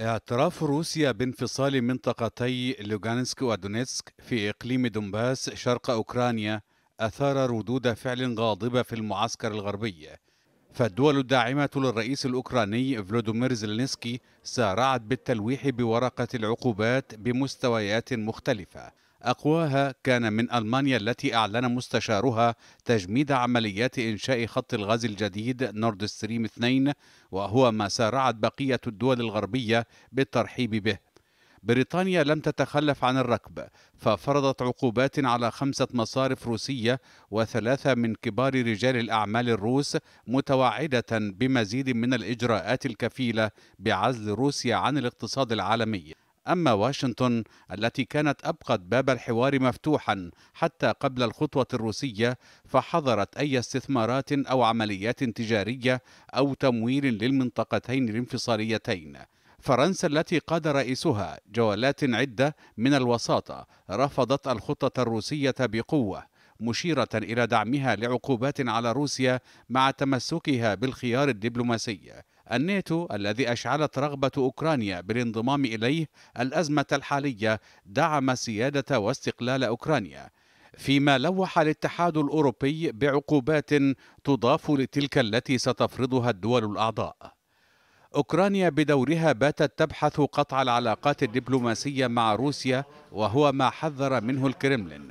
اعتراف روسيا بانفصال منطقتي لوغانسك ودونيتسك في إقليم دونباس شرق أوكرانيا أثار ردود فعل غاضبة في المعسكر الغربي فالدول الداعمة للرئيس الأوكراني فلودومير زيلينسكي سارعت بالتلويح بورقة العقوبات بمستويات مختلفة أقواها كان من ألمانيا التي أعلن مستشارها تجميد عمليات إنشاء خط الغاز الجديد نورد ستريم 2 وهو ما سارعت بقية الدول الغربية بالترحيب به بريطانيا لم تتخلف عن الركب ففرضت عقوبات على خمسة مصارف روسية وثلاثة من كبار رجال الأعمال الروس متوعدة بمزيد من الإجراءات الكفيلة بعزل روسيا عن الاقتصاد العالمي أما واشنطن التي كانت أبقت باب الحوار مفتوحا حتى قبل الخطوة الروسية فحظرت أي استثمارات أو عمليات تجارية أو تمويل للمنطقتين الانفصاليتين فرنسا التي قاد رئيسها جولات عدة من الوساطة رفضت الخطة الروسية بقوة مشيرة إلى دعمها لعقوبات على روسيا مع تمسكها بالخيار الدبلوماسي الناتو الذي أشعلت رغبة أوكرانيا بالانضمام إليه الأزمة الحالية دعم سيادة واستقلال أوكرانيا فيما لوح الاتحاد الأوروبي بعقوبات تضاف لتلك التي ستفرضها الدول الأعضاء أوكرانيا بدورها باتت تبحث قطع العلاقات الدبلوماسية مع روسيا وهو ما حذر منه الكرملين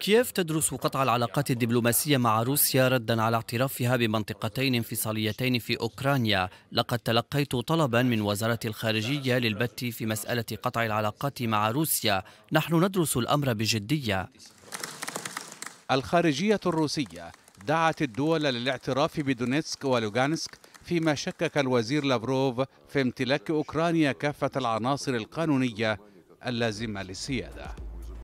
كييف تدرس قطع العلاقات الدبلوماسية مع روسيا ردا على اعترافها بمنطقتين انفصاليتين في أوكرانيا لقد تلقيت طلبا من وزارة الخارجية للبت في مسألة قطع العلاقات مع روسيا نحن ندرس الأمر بجدية الخارجية الروسية دعت الدول للاعتراف بدونيتسك ولوغانسك فيما شكك الوزير لافروف في امتلاك أوكرانيا كافة العناصر القانونية اللازمة للسيادة